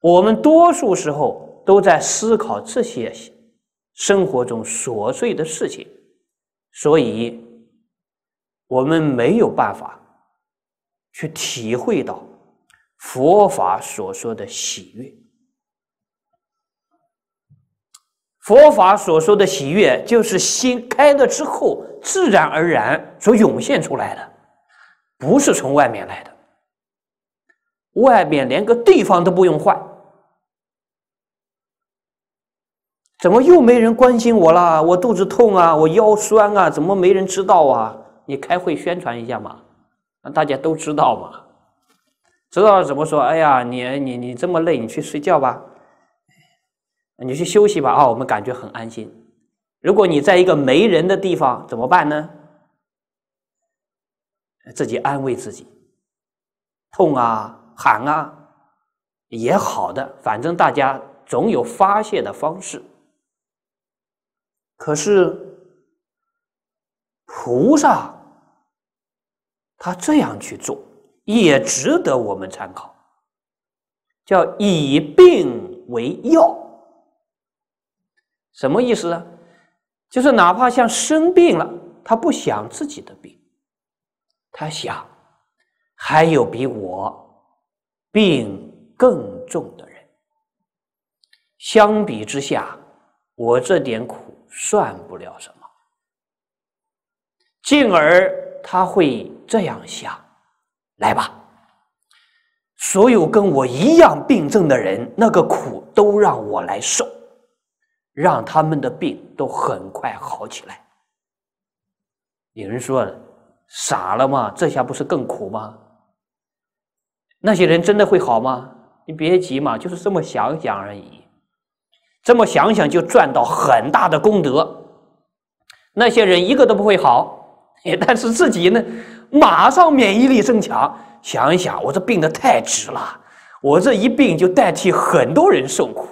我们多数时候都在思考这些生活中琐碎的事情，所以我们没有办法去体会到佛法所说的喜悦。佛法所说的喜悦，就是心开了之后自然而然所涌现出来的，不是从外面来的，外面连个地方都不用换。怎么又没人关心我了？我肚子痛啊，我腰酸啊，怎么没人知道啊？你开会宣传一下嘛，让大家都知道嘛。知道了怎么说？哎呀，你你你这么累，你去睡觉吧，你去休息吧。啊，我们感觉很安心。如果你在一个没人的地方怎么办呢？自己安慰自己，痛啊喊啊也好的，反正大家总有发泄的方式。可是，菩萨他这样去做，也值得我们参考。叫以病为药，什么意思呢？就是哪怕像生病了，他不想自己的病，他想还有比我病更重的人。相比之下，我这点苦。算不了什么，进而他会这样想：来吧，所有跟我一样病症的人，那个苦都让我来受，让他们的病都很快好起来。有人说傻了吗？这下不是更苦吗？那些人真的会好吗？你别急嘛，就是这么想想而已。这么想想就赚到很大的功德，那些人一个都不会好，但是自己呢，马上免疫力增强。想一想，我这病的太值了，我这一病就代替很多人受苦。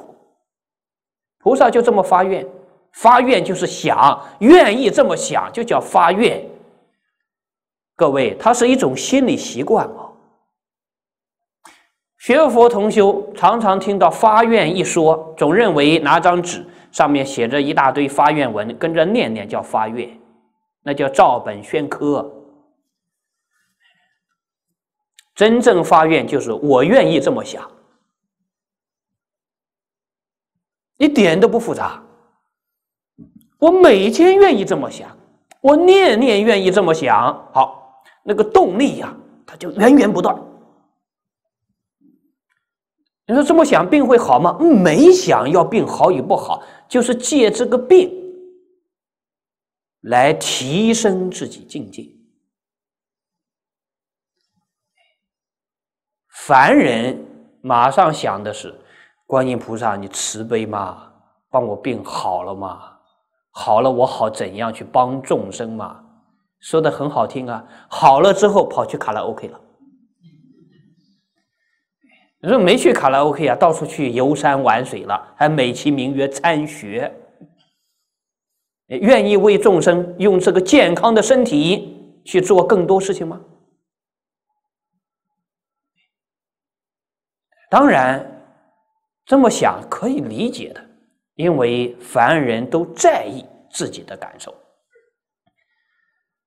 菩萨就这么发愿，发愿就是想，愿意这么想就叫发愿。各位，它是一种心理习惯啊。学佛同修常常听到发愿一说，总认为拿张纸上面写着一大堆发愿文，跟着念念叫发愿，那叫照本宣科。真正发愿就是我愿意这么想，一点都不复杂。我每天愿意这么想，我念念愿意这么想，好，那个动力呀，它就源源不断。你说这么想病会好吗？没想，要病好与不好，就是借这个病来提升自己境界。凡人马上想的是：观音菩萨，你慈悲嘛，帮我病好了嘛？好了，我好怎样去帮众生嘛？说的很好听啊，好了之后跑去卡拉 OK 了。你说没去卡拉 OK 啊？到处去游山玩水了，还美其名曰参学，愿意为众生用这个健康的身体去做更多事情吗？当然，这么想可以理解的，因为凡人都在意自己的感受。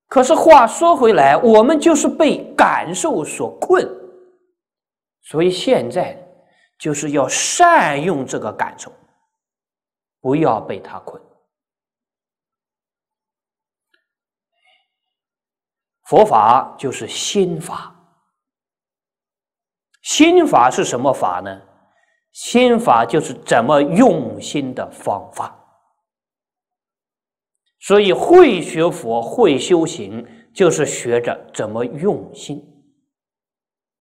可是话说回来，我们就是被感受所困。所以现在就是要善用这个感受，不要被他困。佛法就是心法，心法是什么法呢？心法就是怎么用心的方法。所以会学佛、会修行，就是学着怎么用心。